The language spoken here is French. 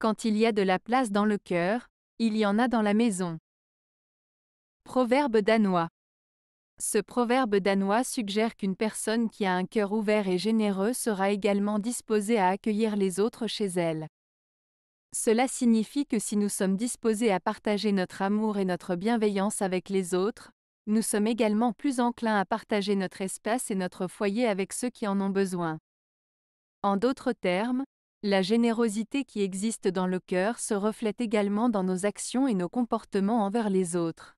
Quand il y a de la place dans le cœur, il y en a dans la maison. Proverbe danois. Ce proverbe danois suggère qu'une personne qui a un cœur ouvert et généreux sera également disposée à accueillir les autres chez elle. Cela signifie que si nous sommes disposés à partager notre amour et notre bienveillance avec les autres, nous sommes également plus enclins à partager notre espace et notre foyer avec ceux qui en ont besoin. En d'autres termes, la générosité qui existe dans le cœur se reflète également dans nos actions et nos comportements envers les autres.